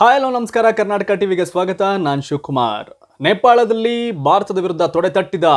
hi hello ನಮಸ್ಕಾರ ಕರ್ನಾಟಕ ಟಿವಿಗೆ ಸ್ವಾಗತ ನಾನು ಶಿವಕುಮಾರ್ ನೇಪಾಳದಲ್ಲಿ ಭಾರತದ ವಿರುದ್ಧ ತೊಡೆ ತಟ್ಟಿದ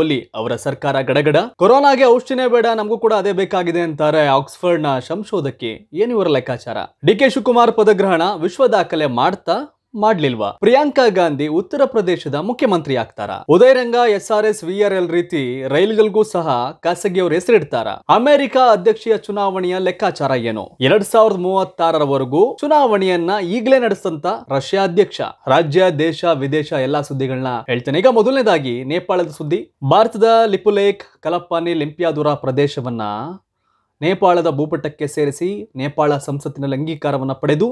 ಓಲಿ ಅವರ ಸರ್ಕಾರ ಗಡಗಡ ಕೊರೋನಾಗೆ ಔಷಧಿನೇ ಬೇಡ ನಮಗೂ ಕೂಡ ಅದೇ ಬೇಕಾಗಿದೆ ಅಂತಾರೆ ಆಕ್ಸ್ಫರ್ಡ್ ನ ಸಂಶೋಧಕಿ ಏನಿವರ ಲೆಕ್ಕಾಚಾರ ಡಿ ಕೆ ಶಿವಕುಮಾರ್ ಪದಗ್ರಹಣ ವಿಶ್ವ ದಾಖಲೆ ಮಾಡ್ತಾ ಮಾಡ್ಲಿಲ್ವಾ ಪ್ರಿಯಾಂಕಾ ಗಾಂಧಿ ಉತ್ತರ ಪ್ರದೇಶದ ಮುಖ್ಯಮಂತ್ರಿ ಆಗ್ತಾರ Udayaranga S R S VR L ರೀತಿ ರೈಲ್ಗಳಿಗೂ ಸಹ ಖಾಸಗಿಯವರು ಹೆಸರಿಡ್ತಾರ ಅಮೆರಿಕ ಅಧ್ಯಕ್ಷೀಯ ಚುನಾವಣೆಯ ಲೆಕ್ಕಾಚಾರ ಏನು ಎರಡ್ ಸಾವಿರದ ಮೂವತ್ತಾರರವರೆಗೂ ಚುನಾವಣೆಯನ್ನ ಈಗಲೇ ನಡೆಸಂತ ರಷ್ಯಾ ಅಧ್ಯಕ್ಷ ರಾಜ್ಯ ದೇಶ ವಿದೇಶ ಎಲ್ಲಾ ಸುದ್ದಿಗಳನ್ನ ಹೇಳ್ತೇನೆ ಈಗ ಮೊದಲನೇದಾಗಿ ನೇಪಾಳದ ಸುದ್ದಿ ಭಾರತದ ಲಿಪುಲೇಕ್ ಕಲಪ್ಪಾನಿ ಲಿಂಪಿಯಾದುರ ಪ್ರದೇಶವನ್ನ ನೇಪಾಳದ ಭೂಪಟಕ್ಕೆ ಸೇರಿಸಿ ನೇಪಾಳ ಸಂಸತ್ತಿನಲ್ಲಿ ಅಂಗೀಕಾರವನ್ನು ಪಡೆದು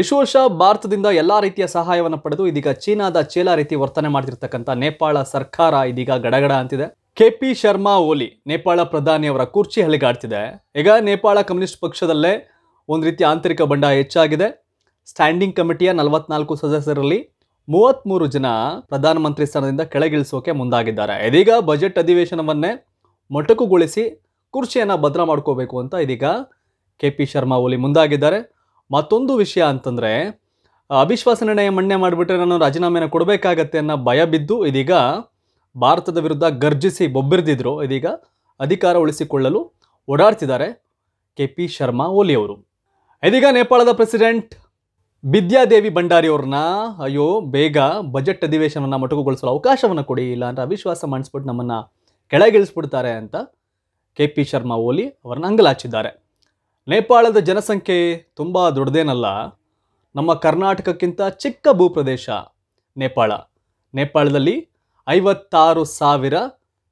ಇಷ್ಟು ವರ್ಷ ಭಾರತದಿಂದ ಎಲ್ಲ ರೀತಿಯ ಸಹಾಯವನ್ನು ಪಡೆದು ಇದೀಗ ಚೀನಾದ ಚೇಲಾ ರೀತಿ ವರ್ತನೆ ಮಾಡ್ತಿರ್ತಕ್ಕಂಥ ನೇಪಾಳ ಸರ್ಕಾರ ಇದೀಗ ಗಡಗಡ ಅಂತಿದೆ ಕೆ ಪಿ ಶರ್ಮಾ ಓಲಿ ನೇಪಾಳ ಪ್ರಧಾನಿಯವರ ಕುರ್ಚಿ ಹಳಿಗಾಡ್ತಿದೆ ಈಗ ನೇಪಾಳ ಕಮ್ಯುನಿಸ್ಟ್ ಪಕ್ಷದಲ್ಲೇ ಒಂದು ರೀತಿಯ ಆಂತರಿಕ ಬಂಡ ಹೆಚ್ಚಾಗಿದೆ ಸ್ಟ್ಯಾಂಡಿಂಗ್ ಕಮಿಟಿಯ ನಲವತ್ನಾಲ್ಕು ಸದಸ್ಯರಲ್ಲಿ ಮೂವತ್ತ್ಮೂರು ಜನ ಪ್ರಧಾನಮಂತ್ರಿ ಸ್ಥಾನದಿಂದ ಕೆಳಗಿಳಿಸೋಕೆ ಮುಂದಾಗಿದ್ದಾರೆ ಇದೀಗ ಬಜೆಟ್ ಅಧಿವೇಶನವನ್ನೇ ಮೊಟಕುಗೊಳಿಸಿ ಕುರ್ಚಿಯನ್ನು ಭದ್ರ ಮಾಡ್ಕೋಬೇಕು ಅಂತ ಇದೀಗ ಕೆ ಪಿ ಶರ್ಮಾ ಓಲಿ ಮುಂದಾಗಿದ್ದಾರೆ ಮತ್ತೊಂದು ವಿಷಯ ಅಂತಂದರೆ ಅವಿಶ್ವಾಸ ನಿರ್ಣಯ ಮಣ್ಣೆ ಮಾಡಿಬಿಟ್ರೆ ನಾನು ರಾಜೀನಾಮೆಯನ್ನು ಕೊಡಬೇಕಾಗತ್ತೆ ಅನ್ನೋ ಭಯ ಬಿದ್ದು ಇದೀಗ ಭಾರತದ ವಿರುದ್ಧ ಗರ್ಜಿಸಿ ಬೊಬ್ಬಿರ್ದಿದ್ರು ಇದೀಗ ಅಧಿಕಾರ ಉಳಿಸಿಕೊಳ್ಳಲು ಓಡಾಡ್ತಿದ್ದಾರೆ ಕೆ ಪಿ ಶರ್ಮಾ ಓಲಿ ಅವರು ಇದೀಗ ನೇಪಾಳದ ಪ್ರೆಸಿಡೆಂಟ್ ಬಿದ್ಯಾದೇವಿ ಭಂಡಾರಿ ಅವ್ರನ್ನ ಅಯ್ಯೋ ಬೇಗ ಬಜೆಟ್ ಅಧಿವೇಶನವನ್ನು ಮೊಟಕುಗೊಳಿಸಲು ಅವಕಾಶವನ್ನು ಕೊಡಿ ಇಲ್ಲ ಅಂತ ಅವಿಶ್ವಾಸ ಮಾಡಿಸ್ಬಿಟ್ಟು ನಮ್ಮನ್ನು ಕೆಳಗಿಳಿಸ್ಬಿಡ್ತಾರೆ ಅಂತ ಕೆ ಪಿ ಶರ್ಮಾ ಓಲಿ ಅವರನ್ನ ಅಂಗಲಾಚಿದ್ದಾರೆ ನೇಪಾಳದ ಜನಸಂಖ್ಯೆ ತುಂಬ ದೊಡ್ಡದೇನಲ್ಲ ನಮ್ಮ ಕರ್ನಾಟಕಕ್ಕಿಂತ ಚಿಕ್ಕ ಭೂಪ್ರದೇಶ ನೇಪಾಳ ನೇಪಾಳದಲ್ಲಿ ಐವತ್ತಾರು ಸಾವಿರ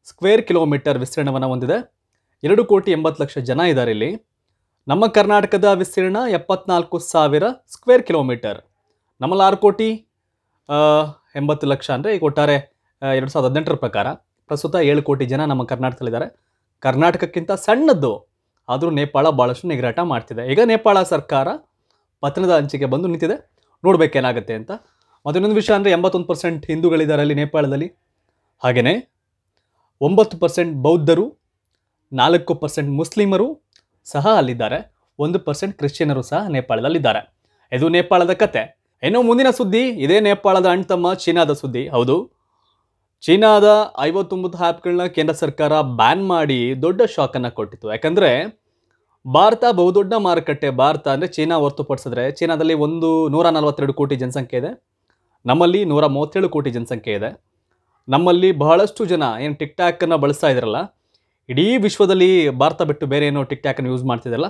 ಸ್ಕ್ವೇರ್ ಕಿಲೋಮೀಟರ್ ವಿಸ್ತೀರ್ಣವನ್ನು ಹೊಂದಿದೆ ಎರಡು ಕೋಟಿ ಎಂಬತ್ತು ಲಕ್ಷ ಜನ ಇದ್ದಾರೆ ಇಲ್ಲಿ ನಮ್ಮ ಕರ್ನಾಟಕದ ವಿಸ್ತೀರ್ಣ ಎಪ್ಪತ್ನಾಲ್ಕು ಸಾವಿರ ಸ್ಕ್ವೇರ್ ಕಿಲೋಮೀಟರ್ ನಮ್ಮಲ್ಲಿ ಆರು ಕೋಟಿ ಎಂಬತ್ತು ಲಕ್ಷ ಅಂದರೆ ಈಗ ಒಟ್ಟಾರೆ ಎರಡು ಸಾವಿರದ ಹದಿನೆಂಟರ ಪ್ರಕಾರ ಪ್ರಸ್ತುತ ಏಳು ಕೋಟಿ ಜನ ನಮ್ಮ ಕರ್ನಾಟಕದಲ್ಲಿದ್ದಾರೆ ಕರ್ನಾಟಕಕ್ಕಿಂತ ಸಣ್ಣದ್ದು ಆದರೂ ನೇಪಾಳ ಭಾಳಷ್ಟು ನಿಗ್ರಾಟ ಮಾಡ್ತಿದೆ ಈಗ ನೇಪಾಳ ಸರ್ಕಾರ ಪತನದ ಅಂಚಿಗೆ ಬಂದು ನಿಂತಿದೆ ನೋಡಬೇಕೇನಾಗುತ್ತೆ ಅಂತ ಮತ್ತೊಂದೊಂದು ವಿಷಯ ಅಂದರೆ ಎಂಬತ್ತೊಂದು ಪರ್ಸೆಂಟ್ ಹಿಂದೂಗಳಿದ್ದಾರೆ ಅಲ್ಲಿ ನೇಪಾಳದಲ್ಲಿ ಹಾಗೆಯೇ ಒಂಬತ್ತು ಪರ್ಸೆಂಟ್ ಬೌದ್ಧರು ನಾಲ್ಕು ಪರ್ಸೆಂಟ್ ಮುಸ್ಲಿಮರು ಸಹ ಅಲ್ಲಿದ್ದಾರೆ ಒಂದು ಪರ್ಸೆಂಟ್ ಕ್ರಿಶ್ಚಿಯನರು ಸಹ ನೇಪಾಳದಲ್ಲಿದ್ದಾರೆ ಇದು ನೇಪಾಳದ ಕತೆ ಇನ್ನು ಮುಂದಿನ ಸುದ್ದಿ ಇದೇ ನೇಪಾಳದ ಅಣ್ತಮ್ಮ ಚೀನಾದ ಸುದ್ದಿ ಹೌದು ಚೀನಾದ ಐವತ್ತೊಂಬತ್ತು ಆ್ಯಪ್ಗಳನ್ನ ಕೇಂದ್ರ ಸರ್ಕಾರ ಬ್ಯಾನ್ ಮಾಡಿ ದೊಡ್ಡ ಶಾಕನ್ನು ಕೊಟ್ಟಿತ್ತು ಯಾಕಂದರೆ ಭಾರತ ಬಹುದೊಡ್ಡ ಮಾರುಕಟ್ಟೆ ಭಾರತ ಅಂದರೆ ಚೀನಾ ಹೊರತುಪಡಿಸಿದ್ರೆ ಚೀನಾದಲ್ಲಿ ಒಂದು ನೂರ ನಲವತ್ತೆರಡು ಕೋಟಿ ಜನಸಂಖ್ಯೆ ಇದೆ ನಮ್ಮಲ್ಲಿ ನೂರ ಮೂವತ್ತೇಳು ಕೋಟಿ ಜನಸಂಖ್ಯೆ ಇದೆ ನಮ್ಮಲ್ಲಿ ಬಹಳಷ್ಟು ಜನ ಏನು ಟಿಕ್ ಟ್ಯಾಕನ್ನು ಬಳಸ್ತಾ ಇದ್ರಲ್ಲ ಇಡೀ ವಿಶ್ವದಲ್ಲಿ ಭಾರತ ಬಿಟ್ಟು ಬೇರೆ ಏನೋ ಟಿಕ್ ಟ್ಯಾಕನ್ನು ಯೂಸ್ ಮಾಡ್ತಿದ್ರಲ್ಲ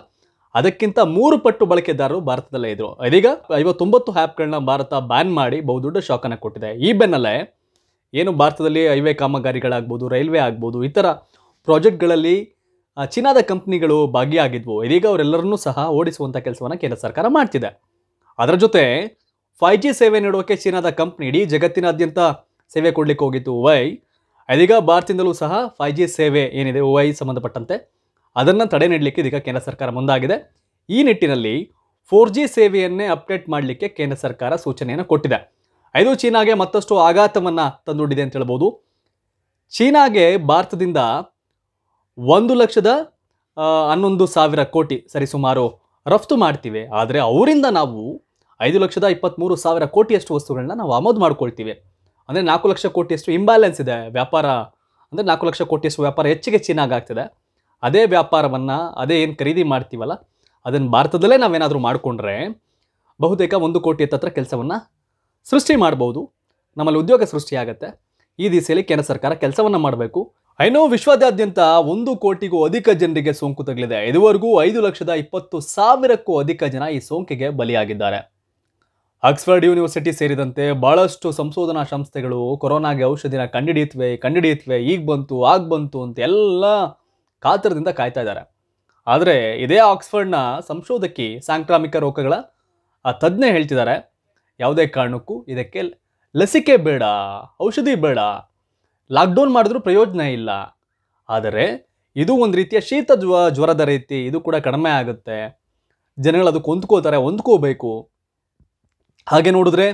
ಅದಕ್ಕಿಂತ ಮೂರು ಪಟ್ಟು ಬಳಕೆದಾರರು ಭಾರತದಲ್ಲೇ ಇದ್ದರು ಇದೀಗ ಐವತ್ತೊಂಬತ್ತು ಆ್ಯಪ್ಗಳನ್ನ ಭಾರತ ಬ್ಯಾನ್ ಮಾಡಿ ಬಹುದೊಡ್ಡ ಶಾಕನ್ನು ಕೊಟ್ಟಿದೆ ಈ ಬೆನ್ನಲ್ಲೇ ಏನು ಭಾರತದಲ್ಲಿ ಹೈವೇ ಕಾಮಗಾರಿಗಳಾಗ್ಬೋದು ರೈಲ್ವೆ ಆಗ್ಬೋದು ಈ ಥರ ಪ್ರಾಜೆಕ್ಟ್ಗಳಲ್ಲಿ ಚೀನಾದ ಕಂಪ್ನಿಗಳು ಭಾಗಿಯಾಗಿದ್ವು ಇದೀಗ ಅವರೆಲ್ಲರನ್ನೂ ಸಹ ಓಡಿಸುವಂಥ ಕೆಲಸವನ್ನು ಕೇಂದ್ರ ಸರ್ಕಾರ ಮಾಡ್ತಿದೆ ಅದರ ಜೊತೆ ಫೈ ಜಿ ಸೇವೆ ನೀಡೋಕ್ಕೆ ಚೀನಾದ ಕಂಪ್ನಿ ಇಡೀ ಜಗತ್ತಿನಾದ್ಯಂತ ಸೇವೆ ಕೊಡಲಿಕ್ಕೆ ಹೋಗಿತ್ತು ವೈ ಇದೀಗ ಭಾರತದಿಂದಲೂ ಸಹ ಫೈ ಜಿ ಸೇವೆ ಏನಿದೆ ವೈ ಸಂಬಂಧಪಟ್ಟಂತೆ ಅದನ್ನು ತಡೆ ನೀಡಲಿಕ್ಕೆ ಇದೀಗ ಕೇಂದ್ರ ಸರ್ಕಾರ ಮುಂದಾಗಿದೆ ಈ ನಿಟ್ಟಿನಲ್ಲಿ ಫೋರ್ ಜಿ ಸೇವೆಯನ್ನೇ ಅಪ್ಡೇಟ್ ಮಾಡಲಿಕ್ಕೆ ಕೇಂದ್ರ ಸರ್ಕಾರ ಸೂಚನೆಯನ್ನು ಕೊಟ್ಟಿದೆ ಐದು ಚೀನಾಗೆ ಮತ್ತಷ್ಟು ಆಘಾತವನ್ನು ತಂದುಡಿದೆ ಅಂತ ಹೇಳ್ಬೋದು ಚೀನಾಗೆ ಭಾರತದಿಂದ ಒಂದು ಲಕ್ಷದ ಹನ್ನೊಂದು ಸಾವಿರ ಕೋಟಿ ಸರಿಸುಮಾರು ರಫ್ತು ಮಾಡ್ತೀವಿ ಆದರೆ ಅವರಿಂದ ನಾವು ಐದು ಲಕ್ಷದ ಇಪ್ಪತ್ತ್ಮೂರು ಸಾವಿರ ಕೋಟಿಯಷ್ಟು ವಸ್ತುಗಳನ್ನ ನಾವು ಆಮದು ಮಾಡ್ಕೊಳ್ತೀವಿ ಅಂದರೆ ನಾಲ್ಕು ಲಕ್ಷ ಕೋಟಿಯಷ್ಟು ಇಂಬ್ಯಾಲೆನ್ಸ್ ಇದೆ ವ್ಯಾಪಾರ ಅಂದರೆ ನಾಲ್ಕು ಲಕ್ಷ ಕೋಟಿಯಷ್ಟು ವ್ಯಾಪಾರ ಹೆಚ್ಚಿಗೆ ಚೀನಾಗ ಆಗ್ತಿದೆ ಅದೇ ವ್ಯಾಪಾರವನ್ನು ಅದೇ ಏನು ಖರೀದಿ ಮಾಡ್ತೀವಲ್ಲ ಅದನ್ನು ಭಾರತದಲ್ಲೇ ನಾವೇನಾದರೂ ಮಾಡಿಕೊಂಡ್ರೆ ಬಹುತೇಕ ಒಂದು ಕೋಟಿ ಹತ್ರ ಕೆಲಸವನ್ನು ಸೃಷ್ಟಿ ಮಾಡ್ಬೋದು ನಮ್ಮಲ್ಲಿ ಉದ್ಯೋಗ ಸೃಷ್ಟಿಯಾಗತ್ತೆ ಈ ದಿಸೆಯಲ್ಲಿ ಕೇಂದ್ರ ಸರ್ಕಾರ ಕೆಲಸವನ್ನು ಮಾಡಬೇಕು ಐನೋ ವಿಶ್ವದಾದ್ಯಂತ ಒಂದು ಕೋಟಿಗೂ ಅಧಿಕ ಜನರಿಗೆ ಸೋಂಕು ತಗಲಿದೆ ಇದುವರೆಗೂ ಐದು ಲಕ್ಷದ ಇಪ್ಪತ್ತು ಸಾವಿರಕ್ಕೂ ಅಧಿಕ ಜನ ಈ ಸೋಂಕಿಗೆ ಬಲಿಯಾಗಿದ್ದಾರೆ ಆಕ್ಸ್ಫರ್ಡ್ ಯೂನಿವರ್ಸಿಟಿ ಸೇರಿದಂತೆ ಬಹಳಷ್ಟು ಸಂಶೋಧನಾ ಸಂಸ್ಥೆಗಳು ಕೊರೋನಾಗೆ ಔಷಧಿನ ಕಂಡಿಡಿಯುತ್ತವೆ ಕಂಡಿಡಿಯತ್ವೆ ಈಗ ಬಂತು ಆಗ ಬಂತು ಅಂತ ಎಲ್ಲ ಕಾತರದಿಂದ ಕಾಯ್ತಾ ಇದ್ದಾರೆ ಆದರೆ ಇದೇ ಆಕ್ಸ್ಫರ್ಡ್ನ ಸಂಶೋಧಕಿ ಸಾಂಕ್ರಾಮಿಕ ರೋಗಗಳ ಆ ತಜ್ಞೆ ಹೇಳ್ತಿದ್ದಾರೆ ಯಾವುದೇ ಕಾರಣಕ್ಕೂ ಇದಕ್ಕೆ ಲಸಿಕೆ ಬೇಡ ಔಷಧಿ ಬೇಡ ಲಾಕ್ಡೌನ್ ಮಾಡಿದ್ರೂ ಪ್ರಯೋಜನ ಇಲ್ಲ ಆದರೆ ಇದು ಒಂದು ರೀತಿಯ ಶೀತ ಜ್ವ ಜ್ವರದ ರೀತಿ ಇದು ಕೂಡ ಕಡಿಮೆ ಆಗುತ್ತೆ ಜನಗಳು ಅದಕ್ಕೆ ಹೊಂದ್ಕೋತಾರೆ ಹೊಂದ್ಕೋಬೇಕು ಹಾಗೆ ನೋಡಿದ್ರೆ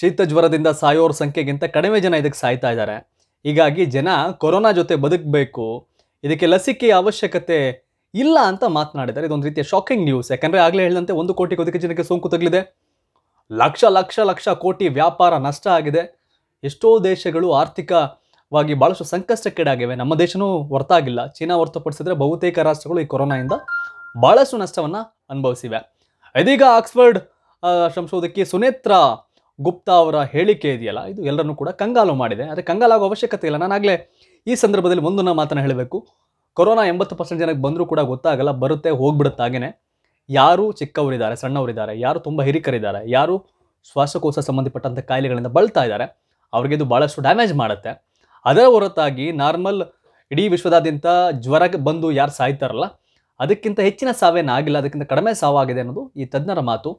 ಶೀತ ಜ್ವರದಿಂದ ಸಾಯೋರ ಸಂಖ್ಯೆಗಿಂತ ಕಡಿಮೆ ಜನ ಇದಕ್ಕೆ ಸಾಯ್ತಾ ಇದ್ದಾರೆ ಹೀಗಾಗಿ ಜನ ಕೊರೋನಾ ಜೊತೆ ಬದುಕಬೇಕು ಇದಕ್ಕೆ ಲಸಿಕೆಯ ಅವಶ್ಯಕತೆ ಇಲ್ಲ ಅಂತ ಮಾತನಾಡಿದ್ದಾರೆ ಇದೊಂದು ರೀತಿಯ ಶಾಕಿಂಗ್ ನ್ಯೂಸ್ ಯಾಕಂದರೆ ಆಗಲೇ ಹೇಳಿದಂತೆ ಒಂದು ಕೋಟಿ ಅಧಿಕ ಜನಕ್ಕೆ ಸೋಂಕು ತಗಲಿದೆ ಲಕ್ಷ ಲಕ್ಷ ಲಕ್ಷ ಕೋಟಿ ವ್ಯಾಪಾರ ನಷ್ಟ ಆಗಿದೆ ಎಷ್ಟೋ ದೇಶಗಳು ಆರ್ಥಿಕವಾಗಿ ಭಾಳಷ್ಟು ಸಂಕಷ್ಟಕ್ಕೀಡಾಗಿವೆ ನಮ್ಮ ದೇಶನೂ ಹೊರತಾಗಿಲ್ಲ ಚೀನಾ ಹೊರತುಪಡಿಸಿದ್ರೆ ಬಹುತೇಕ ರಾಷ್ಟ್ರಗಳು ಈ ಕೊರೋನಾಯಿಂದ ಭಾಳಷ್ಟು ನಷ್ಟವನ್ನು ಅನುಭವಿಸಿವೆ ಇದೀಗ ಆಕ್ಸ್ಫರ್ಡ್ ಸಂಶೋಧಕಿ ಸುನೇತ್ರಾ ಗುಪ್ತಾ ಅವರ ಹೇಳಿಕೆ ಇದೆಯಲ್ಲ ಇದು ಎಲ್ಲರನ್ನೂ ಕೂಡ ಕಂಗಾಲು ಮಾಡಿದೆ ಆದರೆ ಕಂಗಾಲಾಗೋ ಅವಶ್ಯಕತೆ ಇಲ್ಲ ನಾನಾಗಲೇ ಈ ಸಂದರ್ಭದಲ್ಲಿ ಮುಂದಿನ ಮಾತನ್ನು ಹೇಳಬೇಕು ಕೊರೋನಾ ಎಂಬತ್ತು ಪರ್ಸೆಂಟ್ ಜನಕ್ಕೆ ಬಂದರೂ ಕೂಡ ಗೊತ್ತಾಗಲ್ಲ ಬರುತ್ತೆ ಹೋಗ್ಬಿಡುತ್ತೆ ಹಾಗೇನೆ ಯಾರು ಚಿಕ್ಕವರಿದ್ದಾರೆ ಸಣ್ಣವರಿದ್ದಾರೆ ಯಾರು ತುಂಬ ಹಿರಿಕರಿದ್ದಾರೆ ಯಾರು ಶ್ವಾಸಕೋಶ ಸಂಬಂಧಪಟ್ಟಂಥ ಕಾಯಿಲೆಗಳಿಂದ ಬಳ್ತಾ ಇದ್ದಾರೆ ಅವ್ರಿಗೆ ಇದು ಭಾಳಷ್ಟು ಡ್ಯಾಮೇಜ್ ಮಾಡುತ್ತೆ ಅದರ ಹೊರತಾಗಿ ನಾರ್ಮಲ್ ಇಡೀ ವಿಶ್ವದಾದ್ಯಂತ ಜ್ವರಕ್ಕೆ ಬಂದು ಯಾರು ಸಾಯ್ತಾರಲ್ಲ ಅದಕ್ಕಿಂತ ಹೆಚ್ಚಿನ ಸಾವೇನಾಗಿಲ್ಲ ಅದಕ್ಕಿಂತ ಕಡಿಮೆ ಸಾವಾಗಿದೆ ಅನ್ನೋದು ಈ ತಜ್ಞರ ಮಾತು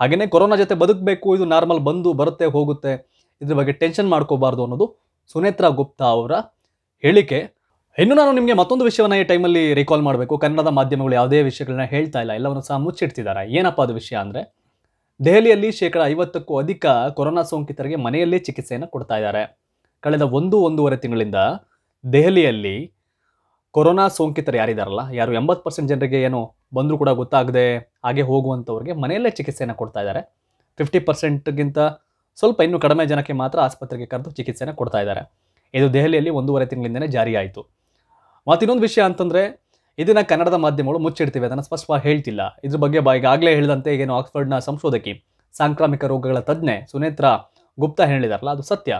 ಹಾಗೆಯೇ ಕೊರೋನಾ ಜೊತೆ ಬದುಕಬೇಕು ಇದು ನಾರ್ಮಲ್ ಬಂದು ಬರುತ್ತೆ ಹೋಗುತ್ತೆ ಇದ್ರ ಬಗ್ಗೆ ಟೆನ್ಷನ್ ಮಾಡ್ಕೋಬಾರ್ದು ಅನ್ನೋದು ಸುನೇತ್ರ ಗುಪ್ತಾ ಅವರ ಹೇಳಿಕೆ ಇನ್ನು ನಾನು ನಿಮಗೆ ಮತ್ತೊಂದು ವಿಷಯವನ್ನು ಈ ಟೈಮಲ್ಲಿ ರಿಕಾಲ್ ಮಾಡಬೇಕು ಕನ್ನಡದ ಮಾಧ್ಯಮಗಳು ಯಾವುದೇ ವಿಷಯಗಳನ್ನ ಹೇಳ್ತಾ ಇಲ್ಲ ಎಲ್ಲವನ್ನು ಸಹ ಮುಚ್ಚಿಡ್ತಿದ್ದಾರೆ ಏನಪ್ಪ ಅದು ವಿಷಯ ಅಂದರೆ ದೆಹಲಿಯಲ್ಲಿ ಶೇಕಡ ಐವತ್ತಕ್ಕೂ ಅಧಿಕ ಕೊರೋನಾ ಸೋಂಕಿತರಿಗೆ ಮನೆಯಲ್ಲೇ ಚಿಕಿತ್ಸೆಯನ್ನು ಕೊಡ್ತಾ ಇದ್ದಾರೆ ಕಳೆದ ಒಂದು ಒಂದೂವರೆ ತಿಂಗಳಿಂದ ದೆಹಲಿಯಲ್ಲಿ ಕೊರೋನಾ ಸೋಂಕಿತರು ಯಾರಿದಾರಲ್ಲ ಯಾರು ಎಂಬತ್ತು ಪರ್ಸೆಂಟ್ ಜನರಿಗೆ ಏನು ಬಂದರೂ ಕೂಡ ಗೊತ್ತಾಗದೆ ಹಾಗೆ ಹೋಗುವಂಥವ್ರಿಗೆ ಮನೆಯಲ್ಲೇ ಚಿಕಿತ್ಸೆಯನ್ನು ಕೊಡ್ತಾ ಇದ್ದಾರೆ ಫಿಫ್ಟಿ ಪರ್ಸೆಂಟ್ಗಿಂತ ಸ್ವಲ್ಪ ಇನ್ನೂ ಕಡಿಮೆ ಜನಕ್ಕೆ ಮಾತ್ರ ಆಸ್ಪತ್ರೆಗೆ ಕರೆದು ಚಿಕಿತ್ಸೆಯನ್ನು ಕೊಡ್ತಾ ಇದ್ದಾರೆ ಇದು ದೆಹಲಿಯಲ್ಲಿ ಒಂದೂವರೆ ತಿಂಗಳಿಂದಲೇ ಜಾರಿಯಾಯಿತು ಮತ್ತಿನ್ನೊಂದು ವಿಷಯ ಅಂತಂದರೆ ಇದನ್ನು ಕನ್ನಡದ ಮಾಧ್ಯಮಗಳು ಮುಚ್ಚಿಡ್ತೀವಿ ಅದನ್ನು ಸ್ಪಷ್ಟವಾಗಿ ಹೇಳ್ತಿಲ್ಲ ಇದ್ರ ಬಗ್ಗೆ ಬಾ ಈಗಾಗಲೇ ಹೇಳಿದಂತೆ ಏನು ಆಕ್ಸ್ಫರ್ಡ್ನ ಸಂಶೋಧಕಿ ಸಾಂಕ್ರಾಮಿಕ ರೋಗಗಳ ತಜ್ಞೆ ಸುನೇತ್ರ ಗುಪ್ತಾ ಹೇಳಿದಾರಲ್ಲ ಅದು ಸತ್ಯ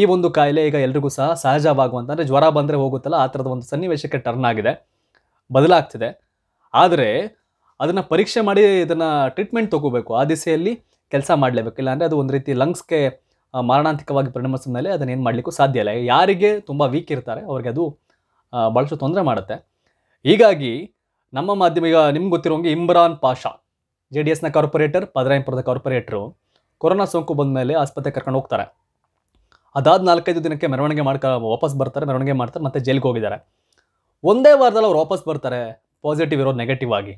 ಈ ಒಂದು ಕಾಯಿಲೆ ಈಗ ಎಲ್ರಿಗೂ ಸಹ ಸಹಜವಾಗುವಂತಂದರೆ ಜ್ವರ ಬಂದರೆ ಹೋಗುತ್ತಲ್ಲ ಆ ಥರದ ಒಂದು ಸನ್ನಿವೇಶಕ್ಕೆ ಟರ್ನ್ ಆಗಿದೆ ಬದಲಾಗ್ತಿದೆ ಆದರೆ ಅದನ್ನು ಪರೀಕ್ಷೆ ಮಾಡಿ ಇದನ್ನು ಟ್ರೀಟ್ಮೆಂಟ್ ತೊಗೋಬೇಕು ಆ ದಿಸೆಯಲ್ಲಿ ಕೆಲಸ ಮಾಡಲೇಬೇಕು ಇಲ್ಲಾಂದರೆ ಅದು ಒಂದು ರೀತಿ ಲಂಗ್ಸ್ಗೆ ಮಾರಣಾಂತಿಕವಾಗಿ ಪರಿಣಮಿಸಿದ ಮೇಲೆ ಅದನ್ನು ಏನು ಮಾಡಲಿಕ್ಕೂ ಸಾಧ್ಯ ಇಲ್ಲ ಯಾರಿಗೆ ತುಂಬ ವೀಕ್ ಇರ್ತಾರೆ ಅವ್ರಿಗೆ ಅದು ಭಾಳಷ್ಟು ತೊಂದರೆ ಮಾಡುತ್ತೆ ಹೀಗಾಗಿ ನಮ್ಮ ಮಾಧ್ಯಮ ಈಗ ನಿಮ್ಗೆ ಗೊತ್ತಿರೋಂಗೆ ಇಮ್ರಾನ್ ಪಾಷಾ ಜೆ ಡಿ ಎಸ್ನ ಕಾರ್ಪೊರೇಟರ್ ಪದರಾಯಂಪುರದ ಕಾರ್ಪೊರೇಟ್ರು ಕೊರೋನಾ ಸೋಂಕು ಬಂದ ಮೇಲೆ ಆಸ್ಪತ್ರೆಗೆ ಕರ್ಕೊಂಡು ಹೋಗ್ತಾರೆ ಅದಾದ ನಾಲ್ಕೈದು ದಿನಕ್ಕೆ ಮೆರವಣಿಗೆ ಮಾಡ್ಕ ವಾಪಸ್ ಬರ್ತಾರೆ ಮೆರವಣಿಗೆ ಮಾಡ್ತಾರೆ ಮತ್ತೆ ಜೈಲಿಗೆ ಹೋಗಿದ್ದಾರೆ ಒಂದೇ ವಾರದಲ್ಲಿ ಅವ್ರು ವಾಪಸ್ ಬರ್ತಾರೆ ಪಾಸಿಟಿವ್ ಇರೋದು ನೆಗೆಟಿವ್ ಆಗಿ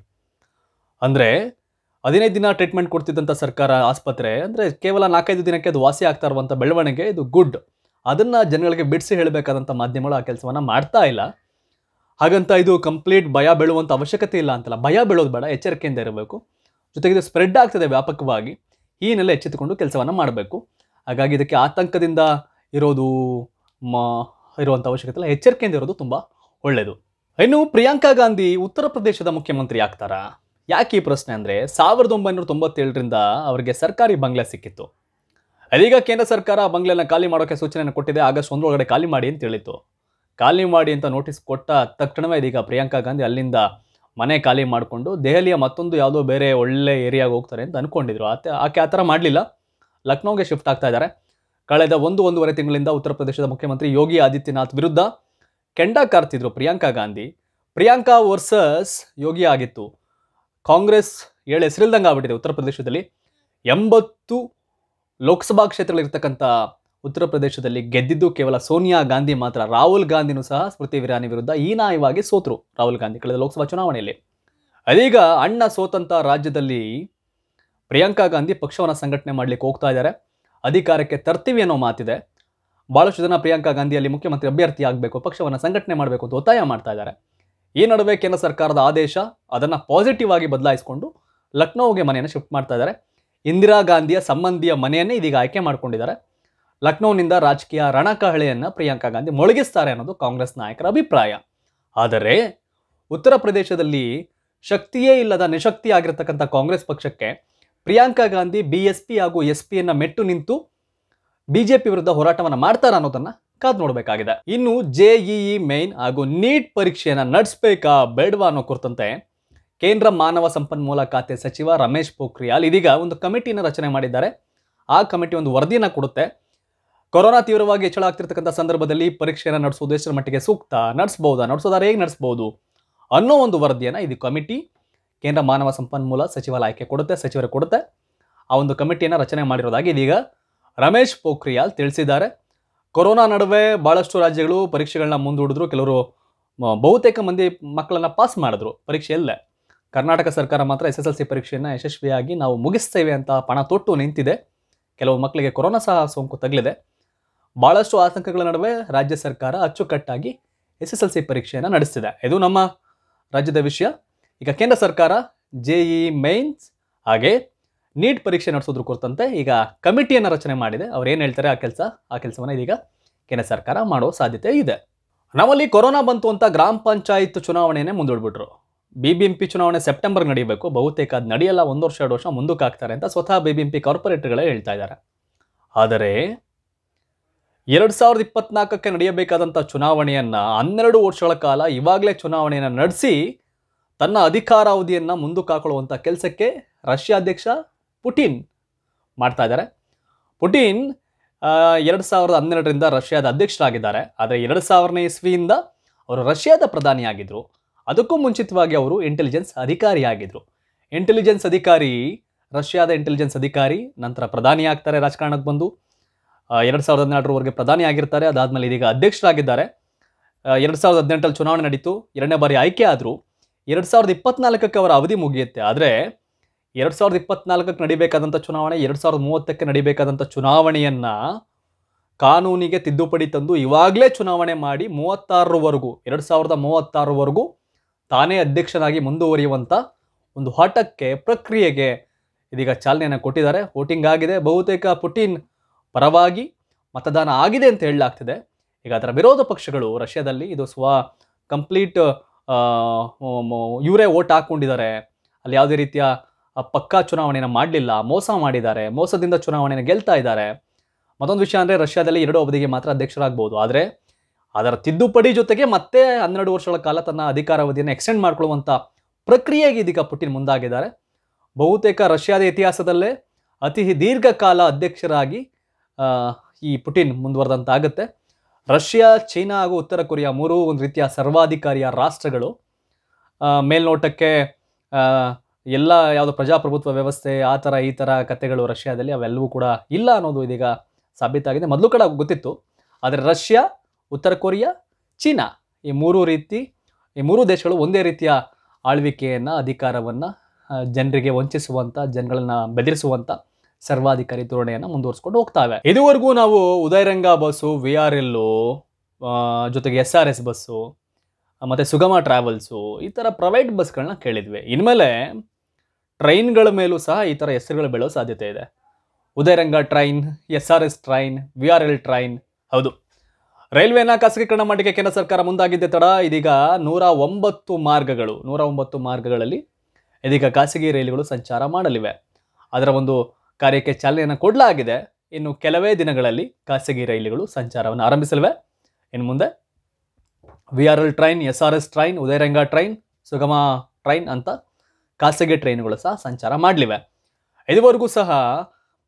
ಅಂದರೆ ಹದಿನೈದು ದಿನ ಟ್ರೀಟ್ಮೆಂಟ್ ಕೊಡ್ತಿದ್ದಂಥ ಸರ್ಕಾರ ಆಸ್ಪತ್ರೆ ಅಂದರೆ ಕೇವಲ ನಾಲ್ಕೈದು ದಿನಕ್ಕೆ ಅದು ವಾಸಿ ಆಗ್ತಾ ಇರುವಂಥ ಬೆಳವಣಿಗೆ ಇದು ಗುಡ್ ಅದನ್ನು ಜನಗಳಿಗೆ ಬಿಡಿಸಿ ಹೇಳಬೇಕಾದಂಥ ಮಾಧ್ಯಮಗಳು ಆ ಕೆಲಸವನ್ನು ಮಾಡ್ತಾ ಇಲ್ಲ ಹಾಗಂತ ಇದು ಕಂಪ್ಲೀಟ್ ಭಯ ಬೀಳುವಂಥ ಅವಶ್ಯಕತೆ ಇಲ್ಲ ಅಂತಲ್ಲ ಭಯ ಬೆಳೋದು ಬೇಡ ಎಚ್ಚರಿಕೆಯಿಂದ ಇರಬೇಕು ಜೊತೆಗೆ ಇದು ಸ್ಪ್ರೆಡ್ ಆಗ್ತದೆ ವ್ಯಾಪಕವಾಗಿ ಈ ನೆಲೆ ಎಚ್ಚೆತ್ತುಕೊಂಡು ಕೆಲಸವನ್ನು ಮಾಡಬೇಕು ಹಾಗಾಗಿ ಇದಕ್ಕೆ ಆತಂಕದಿಂದ ಇರೋದು ಮ ಇರುವಂಥ ಅವಶ್ಯಕತೆ ಇಲ್ಲ ಎಚ್ಚರಿಕೆಯಿಂದ ಇರೋದು ತುಂಬ ಒಳ್ಳೆಯದು ಇನ್ನು ಪ್ರಿಯಾಂಕಾ ಗಾಂಧಿ ಉತ್ತರ ಪ್ರದೇಶದ ಮುಖ್ಯಮಂತ್ರಿ ಆಗ್ತಾರಾ ಯಾಕೆ ಈ ಪ್ರಶ್ನೆ ಅಂದರೆ ಸಾವಿರದ ಒಂಬೈನೂರ ತೊಂಬತ್ತೇಳರಿಂದ ಅವರಿಗೆ ಸರ್ಕಾರಿ ಬಂಗ್ಲೆ ಸಿಕ್ಕಿತ್ತು ಅದೀಗ ಕೇಂದ್ರ ಸರ್ಕಾರ ಬಂಗ್ಲೆನ ಖಾಲಿ ಮಾಡೋಕ್ಕೆ ಸೂಚನೆಯನ್ನು ಕೊಟ್ಟಿದೆ ಆಗಸ್ಟ್ ಒಂದರೊಳಗಡೆ ಖಾಲಿ ಮಾಡಿ ಅಂತ ಹೇಳಿತ್ತು ಖಾಲಿ ಮಾಡಿ ಅಂತ ನೋಟಿಸ್ ಕೊಟ್ಟ ತಕ್ಷಣವೇ ಇದೀಗ ಪ್ರಿಯಾಂಕಾ ಗಾಂಧಿ ಅಲ್ಲಿಂದ ಮನೆ ಖಾಲಿ ಮಾಡಿಕೊಂಡು ದೆಹಲಿಯ ಮತ್ತೊಂದು ಯಾವುದೋ ಬೇರೆ ಒಳ್ಳೆ ಏರಿಯಾಗೆ ಹೋಗ್ತಾರೆ ಅಂತ ಅಂದ್ಕೊಂಡಿದ್ರು ಆತ ಆಕೆ ಆ ಥರ ಮಾಡಲಿಲ್ಲ ಲಕ್ನೋಗೆ ಶಿಫ್ಟ್ ಆಗ್ತಾ ಇದ್ದಾರೆ ಕಳೆದ ಒಂದು ಒಂದೂವರೆ ತಿಂಗಳಿಂದ ಉತ್ತರ ಪ್ರದೇಶದ ಮುಖ್ಯಮಂತ್ರಿ ಯೋಗಿ ಆದಿತ್ಯನಾಥ್ ವಿರುದ್ಧ ಕೆಂಡ ಕಾರ್ತಿದ್ರು ಪ್ರಿಯಾಂಕಾ ಗಾಂಧಿ ಪ್ರಿಯಾಂಕಾ ವರ್ಸಸ್ ಯೋಗಿ ಆಗಿತ್ತು ಕಾಂಗ್ರೆಸ್ ಏಳು ಹೆಸರಿಲ್ದಂಗೆ ಆಗ್ಬಿಟ್ಟಿದೆ ಉತ್ತರ ಪ್ರದೇಶದಲ್ಲಿ ಎಂಬತ್ತು ಲೋಕಸಭಾ ಕ್ಷೇತ್ರಗಳಿರ್ತಕ್ಕಂಥ ಉತ್ತರ ಪ್ರದೇಶದಲ್ಲಿ ಗೆದ್ದಿದ್ದು ಕೇವಲ ಸೋನಿಯಾ ಗಾಂಧಿ ಮಾತ್ರ ರಾಹುಲ್ ಗಾಂಧಿನೂ ಸಹ ಸ್ಮೃತಿ ಇರಾನಿ ವಿರುದ್ಧ ಹೀನಾಯವಾಗಿ ಸೋತರು ರಾಹುಲ್ ಗಾಂಧಿ ಕಳೆದ ಲೋಕಸಭಾ ಚುನಾವಣೆಯಲ್ಲಿ ಅದೀಗ ಅಣ್ಣ ಸೋತಂಥ ರಾಜ್ಯದಲ್ಲಿ ಪ್ರಿಯಾಂಕಾ ಗಾಂಧಿ ಪಕ್ಷವನ್ನು ಸಂಘಟನೆ ಮಾಡಲಿಕ್ಕೆ ಹೋಗ್ತಾ ಇದ್ದಾರೆ ಅಧಿಕಾರಕ್ಕೆ ತರ್ತೀವಿ ಅನ್ನೋ ಮಾತಿದೆ ಭಾಳಷ್ಟು ಜನ ಪ್ರಿಯಾಂಕಾ ಗಾಂಧಿಯಲ್ಲಿ ಮುಖ್ಯಮಂತ್ರಿ ಅಭ್ಯರ್ಥಿ ಆಗಬೇಕು ಪಕ್ಷವನ್ನು ಸಂಘಟನೆ ಮಾಡಬೇಕು ಅಂತ ಒತ್ತಾಯ ಮಾಡ್ತಾ ಇದ್ದಾರೆ ಈ ನಡುವೆ ಕೇಂದ್ರ ಸರ್ಕಾರದ ಆದೇಶ ಅದನ್ನು ಪಾಸಿಟಿವ್ ಆಗಿ ಬದಲಾಯಿಸಿಕೊಂಡು ಲಕ್ನೋಗೆ ಮನೆಯನ್ನು ಶಿಫ್ಟ್ ಮಾಡ್ತಾ ಇದ್ದಾರೆ ಇಂದಿರಾ ಗಾಂಧಿಯ ಸಂಬಂಧಿಯ ಮನೆಯನ್ನೇ ಇದೀಗ ಆಯ್ಕೆ ಮಾಡಿಕೊಂಡಿದ್ದಾರೆ ಲಕ್ನೋನಿಂದ ರಾಜಕೀಯ ರಣಕಹಳೆಯನ್ನು ಪ್ರಿಯಾಂಕಾ ಗಾಂಧಿ ಮೊಳಗಿಸ್ತಾರೆ ಅನ್ನೋದು ಕಾಂಗ್ರೆಸ್ ನಾಯಕರ ಅಭಿಪ್ರಾಯ ಆದರೆ ಉತ್ತರ ಪ್ರದೇಶದಲ್ಲಿ ಶಕ್ತಿಯೇ ಇಲ್ಲದ ನಿಶಕ್ತಿ ಆಗಿರ್ತಕ್ಕಂಥ ಕಾಂಗ್ರೆಸ್ ಪಕ್ಷಕ್ಕೆ Priyanka Gandhi B S P ಹಾಗೂ ಎಸ್ ಪಿಯನ್ನು ಮೆಟ್ಟು ನಿಂತು ಬಿ ಜೆ ಪಿ ವಿರುದ್ಧ ಹೋರಾಟವನ್ನು ಮಾಡ್ತಾರ ಅನ್ನೋದನ್ನು ಕಾದು ನೋಡಬೇಕಾಗಿದೆ ಇನ್ನು ಜೆ ಇ ಮೈನ್ ಹಾಗೂ ನೀಟ್ ಪರೀಕ್ಷೆಯನ್ನು ನಡೆಸಬೇಕಾ ಬೇಡವಾ ಅನ್ನೋ ಕುರಿತಂತೆ ಕೇಂದ್ರ ಮಾನವ ಸಂಪನ್ಮೂಲ ಖಾತೆ ಸಚಿವ ರಮೇಶ್ ಪೋಖ್ರಿಯಾಲ್ ಇದೀಗ ಒಂದು ಕಮಿಟಿನ ರಚನೆ ಮಾಡಿದ್ದಾರೆ ಆ ಕಮಿಟಿ ಒಂದು ವರದಿಯನ್ನು ಕೊಡುತ್ತೆ ಕೊರೋನಾ ತೀವ್ರವಾಗಿ ಹೆಚ್ಚಳ ಆಗ್ತಿರ್ತಕ್ಕಂಥ ಸಂದರ್ಭದಲ್ಲಿ ಪರೀಕ್ಷೆಯನ್ನು ನಡೆಸೋದು ಎಷ್ಟರ ಮಟ್ಟಿಗೆ ಸೂಕ್ತ ನಡೆಸ್ಬೋದಾ ನಡೆಸೋದಾರೆ ಹೇಗೆ ನಡೆಸ್ಬೋದು ಅನ್ನೋ ಒಂದು ವರದಿಯನ್ನು ಇದು ಕಮಿಟಿ ಕೇಂದ್ರ ಮಾನವ ಸಂಪನ್ಮೂಲ ಆಯ್ಕೆ ಕೊಡುತ್ತೆ ಸಚಿವರು ಕೊಡುತ್ತೆ ಆ ಒಂದು ಕಮಿಟಿಯನ್ನು ರಚನೆ ಮಾಡಿರೋದಾಗಿ ಇದೀಗ ರಮೇಶ್ ಪೋಖ್ರಿಯಾಲ್ ತಿಳಿಸಿದ್ದಾರೆ ಕೊರೋನಾ ನಡುವೆ ಭಾಳಷ್ಟು ರಾಜ್ಯಗಳು ಪರೀಕ್ಷೆಗಳನ್ನ ಮುಂದೂಡಿದ್ರು ಕೆಲವರು ಬಹುತೇಕ ಮಂದಿ ಮಕ್ಕಳನ್ನು ಪಾಸ್ ಮಾಡಿದ್ರು ಪರೀಕ್ಷೆಯಲ್ಲೇ ಕರ್ನಾಟಕ ಸರ್ಕಾರ ಮಾತ್ರ ಎಸ್ ಎಸ್ ಎಲ್ ಸಿ ಪರೀಕ್ಷೆಯನ್ನು ಯಶಸ್ವಿಯಾಗಿ ನಾವು ಮುಗಿಸ್ತೇವೆ ಅಂತ ಪಣ ತೊಟ್ಟು ನಿಂತಿದೆ ಕೆಲವು ಮಕ್ಕಳಿಗೆ ಕೊರೋನಾ ಸಹ ಸೋಂಕು ತಗಲಿದೆ ಭಾಳಷ್ಟು ಆತಂಕಗಳ ನಡುವೆ ರಾಜ್ಯ ಸರ್ಕಾರ ಅಚ್ಚುಕಟ್ಟಾಗಿ ಎಸ್ ಎಸ್ ಎಲ್ ಸಿ ಪರೀಕ್ಷೆಯನ್ನು ನಡೆಸ್ತಿದೆ ಇದು ನಮ್ಮ ರಾಜ್ಯದ ವಿಷಯ ಈಗ ಕೇಂದ್ರ ಸರ್ಕಾರ ಜೆ ಇ ಮೈನ್ಸ್ ಹಾಗೆ ನೀಟ್ ಪರೀಕ್ಷೆ ನಡೆಸೋದ್ರ ಕುರಿತಂತೆ ಈಗ ಕಮಿಟಿಯನ್ನು ರಚನೆ ಮಾಡಿದೆ ಅವ್ರು ಏನು ಹೇಳ್ತಾರೆ ಆ ಕೆಲಸ ಆ ಕೆಲಸವನ್ನು ಇದೀಗ ಕೇಂದ್ರ ಸರ್ಕಾರ ಮಾಡೋ ಸಾಧ್ಯತೆ ಇದೆ ನಮ್ಮಲ್ಲಿ ಕೊರೋನಾ ಬಂತು ಅಂತ ಗ್ರಾಮ ಪಂಚಾಯತ್ ಚುನಾವಣೆಯೇ ಮುಂದೂಡ್ಬಿಟ್ರು ಬಿ ಬಿ ಎಂ ಪಿ ಚುನಾವಣೆ ಸೆಪ್ಟೆಂಬರ್ ನಡೆಯಬೇಕು ಬಹುತೇಕ ಅದು ನಡೆಯಲ್ಲ ಒಂದು ವರ್ಷ ಎರಡು ವರ್ಷ ಮುಂದಕ್ಕೆ ಹಾಕ್ತಾರೆ ಅಂತ ಸ್ವತಃ ಬಿ ಬಿ ಎಂ ಪಿ ಕಾರ್ಪೊರೇಟರ್ಗಳೇ ಹೇಳ್ತಾ ಇದ್ದಾರೆ ಆದರೆ ಎರಡು ಸಾವಿರದ ಇಪ್ಪತ್ನಾಲ್ಕಕ್ಕೆ ನಡೆಯಬೇಕಾದಂಥ ಚುನಾವಣೆಯನ್ನು ಹನ್ನೆರಡು ವರ್ಷಗಳ ಕಾಲ ಇವಾಗಲೇ ಚುನಾವಣೆಯನ್ನು ನಡೆಸಿ ತನ್ನ ಅಧಿಕಾರಾವಧಿಯನ್ನು ಮುಂದಕ್ಕೆ ಹಾಕೊಳ್ಳುವಂಥ ಕೆಲಸಕ್ಕೆ ರಷ್ಯಾ ಅಧ್ಯಕ್ಷ ಪುಟಿನ್ ಮಾಡ್ತಾ ಇದ್ದಾರೆ ಪುಟಿನ್ ಎರಡು ಸಾವಿರದ ಹನ್ನೆರಡರಿಂದ ರಷ್ಯಾದ ಅಧ್ಯಕ್ಷರಾಗಿದ್ದಾರೆ ಆದರೆ ಎರಡು ಸಾವಿರನೇ ಇಸ್ವಿಯಿಂದ ಅವರು ರಷ್ಯಾದ ಪ್ರಧಾನಿಯಾಗಿದ್ದರು ಅದಕ್ಕೂ ಮುಂಚಿತವಾಗಿ ಅವರು ಇಂಟೆಲಿಜೆನ್ಸ್ ಅಧಿಕಾರಿ ಆಗಿದ್ರು ಇಂಟೆಲಿಜೆನ್ಸ್ ಅಧಿಕಾರಿ ರಷ್ಯಾದ ಇಂಟೆಲಿಜೆನ್ಸ್ ಅಧಿಕಾರಿ ನಂತರ ಪ್ರಧಾನಿ ಆಗ್ತಾರೆ ರಾಜಕಾರಣಕ್ಕೆ ಬಂದು ಎರಡು ಸಾವಿರದ ಹದಿನಾರರವರೆಗೆ ಪ್ರಧಾನಿ ಆಗಿರ್ತಾರೆ ಅದಾದಮೇಲೆ ಇದೀಗ ಅಧ್ಯಕ್ಷರಾಗಿದ್ದಾರೆ ಎರಡು ಸಾವಿರದ ಹದಿನೆಂಟಲ್ಲಿ ಚುನಾವಣೆ ನಡೀತು ಎರಡನೇ ಬಾರಿ ಆಯ್ಕೆ ಆದರೂ ಎರಡು ಸಾವಿರದ ಇಪ್ಪತ್ನಾಲ್ಕಕ್ಕೆ ಅವರ ಅವಧಿ ಮುಗಿಯುತ್ತೆ ಆದರೆ ಎರಡು ಸಾವಿರದ ಇಪ್ಪತ್ನಾಲ್ಕಕ್ಕೆ ನಡಿಬೇಕಾದಂಥ ಚುನಾವಣೆ ಎರಡು ಸಾವಿರದ ಮೂವತ್ತಕ್ಕೆ ನಡಿಬೇಕಾದಂಥ ಚುನಾವಣೆಯನ್ನು ಕಾನೂನಿಗೆ ತಿದ್ದುಪಡಿ ತಂದು ಇವಾಗಲೇ ಚುನಾವಣೆ ಮಾಡಿ ಮೂವತ್ತಾರರವರೆಗೂ ಎರಡು ಸಾವಿರದ ಮೂವತ್ತಾರರವರೆಗೂ ತಾನೇ ಅಧ್ಯಕ್ಷನಾಗಿ ಮುಂದುವರಿಯುವಂಥ ಒಂದು ಹಠಕ್ಕೆ ಪ್ರಕ್ರಿಯೆಗೆ ಇದೀಗ ಚಾಲನೆಯನ್ನು ಕೊಟ್ಟಿದ್ದಾರೆ ವೋಟಿಂಗ್ ಆಗಿದೆ ಬಹುತೇಕ ಪುಟಿನ್ ಪರವಾಗಿ ಮತದಾನ ಆಗಿದೆ ಅಂತ ಹೇಳಲಾಗ್ತಿದೆ ಈಗ ಅದರ ವಿರೋಧ ಪಕ್ಷಗಳು ರಷ್ಯಾದಲ್ಲಿ ಇದು ಸ್ವ ಕಂಪ್ಲೀಟ್ ಇವರೇ ಓಟ್ ಹಾಕ್ಕೊಂಡಿದ್ದಾರೆ ಅಲ್ಲಿ ಯಾವುದೇ ರೀತಿಯ ಪಕ್ಕಾ ಚುನಾವಣೆಯನ್ನು ಮಾಡಲಿಲ್ಲ ಮೋಸ ಮಾಡಿದ್ದಾರೆ ಮೋಸದಿಂದ ಚುನಾವಣೆಯನ್ನು ಗೆಲ್ತಾ ಇದ್ದಾರೆ ಮತ್ತೊಂದು ವಿಷಯ ಅಂದರೆ ರಷ್ಯಾದಲ್ಲಿ ಎರಡು ಅವಧಿಗೆ ಮಾತ್ರ ಅಧ್ಯಕ್ಷರಾಗ್ಬೋದು ಆದರೆ ಅದರ ತಿದ್ದುಪಡಿ ಜೊತೆಗೆ ಮತ್ತೆ ಹನ್ನೆರಡು ವರ್ಷಗಳ ಕಾಲ ತನ್ನ ಅಧಿಕಾರಾವಧಿಯನ್ನು ಎಕ್ಸ್ಟೆಂಡ್ ಮಾಡ್ಕೊಳ್ಳುವಂಥ ಪ್ರಕ್ರಿಯೆಗೆ ಇದೀಗ ಪುಟಿನ್ ಮುಂದಾಗಿದ್ದಾರೆ ಬಹುತೇಕ ರಷ್ಯಾದ ಇತಿಹಾಸದಲ್ಲೇ ಅತಿ ದೀರ್ಘಕಾಲ ಅಧ್ಯಕ್ಷರಾಗಿ ಈ ಪುಟಿನ್ ಮುಂದುವರೆದಂತಾಗುತ್ತೆ ರಷ್ಯಾ ಚೀನಾ ಹಾಗೂ ಉತ್ತರ ಕೊರಿಯಾ ಮೂರೂ ಒಂದು ರೀತಿಯ ಸರ್ವಾಧಿಕಾರಿಯ ರಾಷ್ಟ್ರಗಳು ಮೇಲ್ನೋಟಕ್ಕೆ ಎಲ್ಲ ಯಾವುದೋ ಪ್ರಜಾಪ್ರಭುತ್ವ ವ್ಯವಸ್ಥೆ ಆ ಥರ ಈ ಥರ ಕಥೆಗಳು ರಷ್ಯಾದಲ್ಲಿ ಅವೆಲ್ಲವೂ ಕೂಡ ಇಲ್ಲ ಅನ್ನೋದು ಇದೀಗ ಸಾಬೀತಾಗಿದೆ ಮೊದಲು ಕೂಡ ಗೊತ್ತಿತ್ತು ಆದರೆ ರಷ್ಯಾ ಉತ್ತರ ಕೊರಿಯಾ ಚೀನಾ ಈ ಮೂರು ರೀತಿ ಈ ಮೂರು ದೇಶಗಳು ಒಂದೇ ರೀತಿಯ ಆಳ್ವಿಕೆಯನ್ನು ಅಧಿಕಾರವನ್ನು ಜನರಿಗೆ ವಂಚಿಸುವಂಥ ಜನಗಳನ್ನ ಬೆದರಿಸುವಂಥ ಸರ್ವಾಧಿಕಾರಿ ಧೋರಣೆಯನ್ನು ಮುಂದುವರಿಸ್ಕೊಂಡು ಹೋಗ್ತಾವೆ ಇದುವರೆಗೂ ನಾವು ಉದಯರಂಗ ಬಸ್ಸು ವಿ ಆರ್ ಎಲ್ಲು ಜೊತೆಗೆ ಎಸ್ ಆರ್ ಎಸ್ ಬಸ್ಸು ಮತ್ತು ಸುಗಮ ಟ್ರಾವೆಲ್ಸು ಈ ಥರ ಪ್ರೈವೇಟ್ ಬಸ್ಗಳನ್ನ ಕೇಳಿದ್ವಿ ಇನ್ಮೇಲೆ ಟ್ರೈನ್ಗಳ ಮೇಲೂ ಸಹ ಈ ಥರ ಹೆಸರುಗಳು ಬೆಳೆಯೋ ಸಾಧ್ಯತೆ ಇದೆ Udayaranga train S R S train V R L train ಹೌದು ರೈಲ್ವೆನ ಖಾಸಗೀಕರಣ ಮಾಡಲಿಕ್ಕೆ ಕೇಂದ್ರ ಸರ್ಕಾರ ಮುಂದಾಗಿದ್ದೆ ತಡ ಇದೀಗ ನೂರ ಒಂಬತ್ತು ಮಾರ್ಗಗಳು ನೂರ ಒಂಬತ್ತು ಮಾರ್ಗಗಳಲ್ಲಿ ಇದೀಗ ಖಾಸಗಿ ರೈಲುಗಳು ಸಂಚಾರ ಮಾಡಲಿವೆ ಅದರ ಒಂದು ಕಾರ್ಯಕ್ಕೆ ಚಾಲನೆಯನ್ನು ಕೊಡಲಾಗಿದೆ ಇನ್ನು ಕೆಲವೇ ದಿನಗಳಲ್ಲಿ ಖಾಸಗಿ ರೈಲುಗಳು ಸಂಚಾರವನ್ನು ಆರಂಭಿಸಲಿವೆ ಇನ್ನು ಮುಂದೆ V R L train S R S train Udayaranga train Sugama train ಅಂತ ಖಾಸಗಿ ಟ್ರೈನುಗಳು ಸಹ ಸಂಚಾರ ಮಾಡಲಿವೆ ಇದುವರೆಗೂ ಸಹ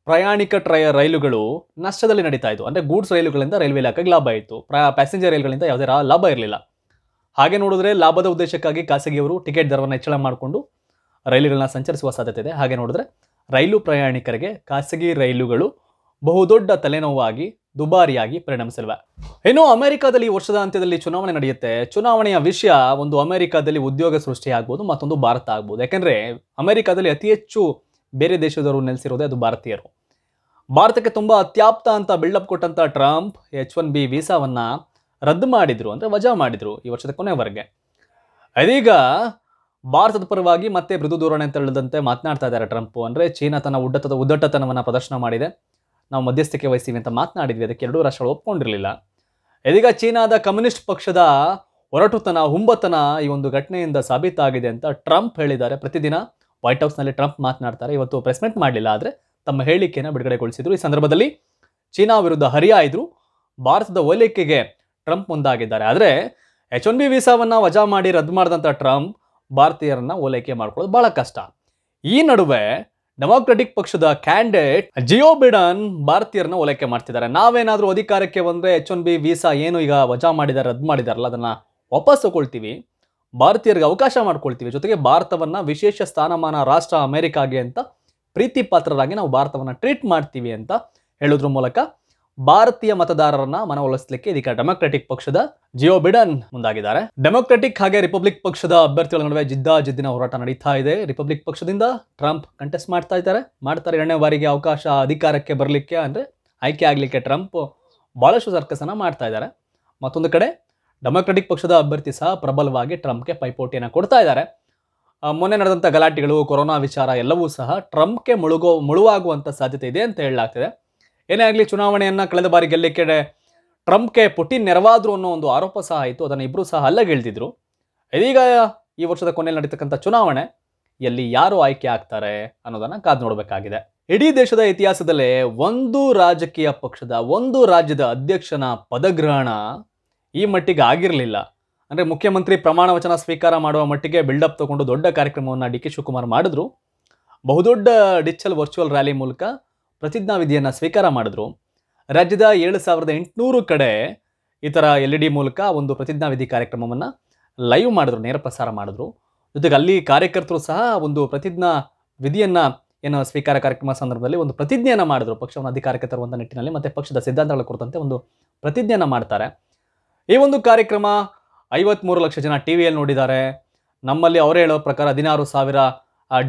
ಪ್ರಯಾಣಿಕ ಟ್ರಯ ರೈಲುಗಳು ನಷ್ಟದಲ್ಲಿ ನಡೀತಾ ಇತ್ತು ಅಂದರೆ ಗೂಡ್ಸ್ ರೈಲುಗಳಿಂದ ರೈಲ್ವೆ ಇಲಾಖೆಗೆ ಲಾಭ ಆಯಿತು ಪ್ರಾ ಪ್ಯಾಸೆಂಜರ್ ರೈಲುಗಳಿಂದ ಯಾವುದೇ ಲಾಭ ಇರಲಿಲ್ಲ ಹಾಗೆ ನೋಡಿದ್ರೆ ಲಾಭದ ಉದ್ದೇಶಕ್ಕಾಗಿ ಖಾಸಗಿಯವರು ಟಿಕೆಟ್ ದರವನ್ನು ಹೆಚ್ಚಳ ಮಾಡಿಕೊಂಡು ರೈಲುಗಳನ್ನ ಸಂಚರಿಸುವ ಸಾಧ್ಯತೆ ಇದೆ ಹಾಗೆ ನೋಡಿದ್ರೆ ರೈಲು ಪ್ರಯಾಣಿಕರಿಗೆ ಖಾಸಗಿ ರೈಲುಗಳು ಬಹುದೊಡ್ಡ ತಲೆನೋವಾಗಿ ದುಬಾರಿಯಾಗಿ ಪರಿಣಮಿಸಲಿವೆ ಇನ್ನು ಅಮೆರಿಕಾದಲ್ಲಿ ಈ ವರ್ಷದ ಅಂತ್ಯದಲ್ಲಿ ಚುನಾವಣೆ ನಡೆಯುತ್ತೆ ಚುನಾವಣೆಯ ವಿಷಯ ಒಂದು ಅಮೆರಿಕಾದಲ್ಲಿ ಉದ್ಯೋಗ ಸೃಷ್ಟಿಯಾಗ್ಬೋದು ಮತ್ತೊಂದು ಭಾರತ ಆಗ್ಬೋದು ಯಾಕೆಂದರೆ ಅಮೆರಿಕಾದಲ್ಲಿ ಅತಿ ಹೆಚ್ಚು ಬೇರೆ ದೇಶದವರು ನೆಲೆಸಿರೋದೇ ಅದು ಭಾರತೀಯರು ಭಾರತಕ್ಕೆ ತುಂಬ ಅತ್ಯಾಪ್ತ ಅಂತ ಬಿಲ್ಡಪ್ ಕೊಟ್ಟಂಥ ಟ್ರಂಪ್ ಎಚ್ ಒನ್ ಬಿ ವೀಸಾವನ್ನು ರದ್ದು ಮಾಡಿದರು ಅಂದರೆ ವಜಾ ಮಾಡಿದರು ಈ ವರ್ಷದ ಕೊನೆವರೆಗೆ ಅದೀಗ ಭಾರತದ ಪರವಾಗಿ ಮತ್ತೆ ಮೃದು ಧೋರಣೆ ಅಂತ ಹೇಳಿದಂತೆ ಮಾತನಾಡ್ತಾ ಇದ್ದಾರೆ ಟ್ರಂಪ್ ಅಂದರೆ ಚೀನಾ ತನ್ನ ಉಡ್ಡತದ ಉದ್ದಟತನವನ್ನು ಪ್ರದರ್ಶನ ಮಾಡಿದೆ ನಾವು ಮಧ್ಯಸ್ಥಿಕೆ ವಹಿಸ್ತೀವಿ ಅಂತ ಮಾತನಾಡಿದ್ವಿ ಅದಕ್ಕೆ ಎರಡೂ ರಾಷ್ಟ್ರಗಳು ಒಪ್ಕೊಂಡಿರಲಿಲ್ಲ ಇದೀಗ ಚೀನಾದ ಕಮ್ಯುನಿಸ್ಟ್ ಪಕ್ಷದ ಹೊರಟುತನ ಹುಂಬತನ ಈ ಒಂದು ಘಟನೆಯಿಂದ ಸಾಬೀತಾಗಿದೆ ಅಂತ ಟ್ರಂಪ್ ಹೇಳಿದ್ದಾರೆ ಪ್ರತಿದಿನ ವೈಟ್ ಹೌಸ್ನಲ್ಲಿ ಟ್ರಂಪ್ ಮಾತನಾಡ್ತಾರೆ ಇವತ್ತು ಪ್ರೆಸ್ ಮೀಟ್ ಮಾಡಲಿಲ್ಲ ಆದರೆ ತಮ್ಮ ಹೇಳಿಕೆಯನ್ನು ಬಿಡುಗಡೆಗೊಳಿಸಿದರು ಈ ಸಂದರ್ಭದಲ್ಲಿ ಚೀನಾ ವಿರುದ್ಧ ಹರಿಯಾಯಿದ್ರು ಭಾರತದ ಓಲೈಕೆಗೆ ಟ್ರಂಪ್ ಮುಂದಾಗಿದ್ದಾರೆ ಆದರೆ ಎಚ್ ಒನ್ ಬಿ ವೀಸಾವನ್ನು ವಜಾ ಮಾಡಿ ರದ್ದು ಮಾಡಿದಂಥ ಟ್ರಂಪ್ ಭಾರತೀಯರನ್ನ ಓಲೈಕೆ ಮಾಡ್ಕೊಳ್ಳೋದು ಭಾಳ ಕಷ್ಟ ಈ ನಡುವೆ ಡೆಮಾಕ್ರೆಟಿಕ್ ಪಕ್ಷದ ಕ್ಯಾಂಡಿಡೇಟ್ ಜಿಯೋ ಬಿಡನ್ ಭಾರತೀಯರನ್ನ ಓಲೈಕೆ ಮಾಡ್ತಿದ್ದಾರೆ ನಾವೇನಾದರೂ ಅಧಿಕಾರಕ್ಕೆ ಬಂದರೆ ಎಚ್ ಒನ್ ಬಿ ವೀಸಾ ಏನು ಈಗ ವಜಾ ಮಾಡಿದ್ದಾರೆ ರದ್ದು ಮಾಡಿದಾರಲ್ಲ ಅದನ್ನು ವಾಪಸ್ ತಗೊಳ್ತೀವಿ ಭಾರತೀಯರಿಗೆ ಅವಕಾಶ ಮಾಡಿಕೊಳ್ತೀವಿ ಜೊತೆಗೆ ಭಾರತವನ್ನು ವಿಶೇಷ ಸ್ಥಾನಮಾನ ರಾಷ್ಟ್ರ ಅಮೆರಿಕಾಗೆ ಅಂತ ಪ್ರೀತಿ ಪಾತ್ರರಾಗಿ ನಾವು ಭಾರತವನ್ನು ಟ್ರೀಟ್ ಮಾಡ್ತೀವಿ ಅಂತ ಹೇಳೋದ್ರ ಮೂಲಕ ಭಾರತೀಯ ಮತದಾರರನ್ನ ಮನವೊಲಿಸಲಿಕ್ಕೆ ಇದೀಗ ಡೆಮೊಕ್ರೆಟಿಕ್ ಪಕ್ಷದ ಜಿಯೋ ಬಿಡನ್ ಮುಂದಾಗಿದ್ದಾರೆ ಡೆಮೊಕ್ರೆಟಿಕ್ ಹಾಗೆ ರಿಪಬ್ಲಿಕ್ ಪಕ್ಷದ ಅಭ್ಯರ್ಥಿಗಳ ನಡುವೆ ಜಿದ್ದಾ ಜಿದ್ದಿನ ಹೋರಾಟ ನಡೀತಾ ಇದೆ ರಿಪಬ್ಲಿಕ್ ಪಕ್ಷದಿಂದ ಟ್ರಂಪ್ ಕಂಟೆಸ್ಟ್ ಮಾಡ್ತಾ ಇದ್ದಾರೆ ಮಾಡ್ತಾರೆ ಎರಡನೇ ಬಾರಿಗೆ ಅವಕಾಶ ಅಧಿಕಾರಕ್ಕೆ ಬರಲಿಕ್ಕೆ ಅಂದರೆ ಆಯ್ಕೆ ಆಗಲಿಕ್ಕೆ ಟ್ರಂಪ್ ಭಾಳಷ್ಟು ಸರ್ಕಸನ್ನು ಮಾಡ್ತಾ ಇದ್ದಾರೆ ಮತ್ತೊಂದು ಕಡೆ ಡೆಮೊಕ್ರೆಟಿಕ್ ಪಕ್ಷದ ಅಭ್ಯರ್ಥಿ ಸಹ ಪ್ರಬಲವಾಗಿ ಟ್ರಂಪ್ಗೆ ಪೈಪೋಟಿಯನ್ನು ಕೊಡ್ತಾ ಇದ್ದಾರೆ ಮೊನ್ನೆ ನಡೆದಂಥ ಗಲಾಟೆಗಳು ಕೊರೋನಾ ವಿಚಾರ ಎಲ್ಲವೂ ಸಹ ಟ್ರಂಪ್ಗೆ ಮುಳುಗೋ ಮುಳುವಾಗುವಂಥ ಸಾಧ್ಯತೆ ಇದೆ ಅಂತ ಹೇಳಲಾಗ್ತಿದೆ ಏನೇ ಆಗಲಿ ಚುನಾವಣೆಯನ್ನು ಕಳೆದ ಬಾರಿ ಗೆಲ್ಲಕ್ಕೆ ಟ್ರಂಪ್ಗೆ ಪುಟಿನ್ ನೆರವಾದ್ರು ಅನ್ನೋ ಒಂದು ಆರೋಪ ಸಹ ಆಯಿತು ಅದನ್ನು ಇಬ್ಬರು ಸಹ ಅಲ್ಲಗೆಳ್ದಿದ್ರು ಇದೀಗ ಈ ವರ್ಷದ ಕೊನೆಯಲ್ಲಿ ನಡೀತಕ್ಕಂಥ ಚುನಾವಣೆ ಎಲ್ಲಿ ಯಾರು ಆಯ್ಕೆ ಆಗ್ತಾರೆ ಅನ್ನೋದನ್ನು ಕಾದು ನೋಡಬೇಕಾಗಿದೆ ಇಡೀ ದೇಶದ ಇತಿಹಾಸದಲ್ಲೇ ಒಂದು ರಾಜಕೀಯ ಪಕ್ಷದ ಒಂದು ರಾಜ್ಯದ ಅಧ್ಯಕ್ಷನ ಪದಗ್ರಹಣ ಈ ಮಟ್ಟಿಗೆ ಆಗಿರಲಿಲ್ಲ ಅಂದರೆ ಮುಖ್ಯಮಂತ್ರಿ ಪ್ರಮಾಣ ವಚನ ಸ್ವೀಕಾರ ಮಾಡುವ ಮಟ್ಟಿಗೆ ಬಿಲ್ಡಪ್ ತಗೊಂಡು ದೊಡ್ಡ ಕಾರ್ಯಕ್ರಮವನ್ನು ಡಿ ಕೆ ಶಿವಕುಮಾರ್ ಮಾಡಿದ್ರು ಬಹುದೊಡ್ಡ ಡಿಜಿಟಲ್ ವರ್ಚುವಲ್ ರ್ಯಾಲಿ ಮೂಲಕ ಪ್ರತಿಜ್ಞಾವಿಧಿಯನ್ನು ಸ್ವೀಕಾರ ಮಾಡಿದ್ರು ರಾಜ್ಯದ ಏಳು ಸಾವಿರದ ಎಂಟುನೂರು ಕಡೆ ಈ ಥರ ಎಲ್ ಇ ಡಿ ಮೂಲಕ ಒಂದು ಪ್ರತಿಜ್ಞಾವಿಧಿ ಕಾರ್ಯಕ್ರಮವನ್ನು ಲೈವ್ ಮಾಡಿದ್ರು ನೇರ ಪ್ರಸಾರ ಮಾಡಿದ್ರು ಜೊತೆಗೆ ಅಲ್ಲಿ ಕಾರ್ಯಕರ್ತರು ಸಹ ಒಂದು ಪ್ರತಿಜ್ಞಾ ವಿಧಿಯನ್ನು ಏನು ಸ್ವೀಕಾರ ಕಾರ್ಯಕ್ರಮ ಸಂದರ್ಭದಲ್ಲಿ ಒಂದು ಪ್ರತಿಜ್ಞೆಯನ್ನು ಮಾಡಿದ್ರು ಪಕ್ಷವನ್ನು ಅಧಿಕಾರಕ್ಕೆ ತರುವಂಥ ನಿಟ್ಟಿನಲ್ಲಿ ಮತ್ತು ಪಕ್ಷದ ಸಿದ್ಧಾಂತಗಳ ಕುರಿತಂತೆ ಒಂದು ಪ್ರತಿಜ್ಞೆಯನ್ನು ಮಾಡ್ತಾರೆ ಈ ಒಂದು ಕಾರ್ಯಕ್ರಮ ಐವತ್ಮೂರು ಲಕ್ಷ ಜನ ಟಿ ವಿಯಲ್ಲಿ ನೋಡಿದ್ದಾರೆ ನಮ್ಮಲ್ಲಿ ಅವರು ಹೇಳೋ ಪ್ರಕಾರ ಹದಿನಾರು ಸಾವಿರ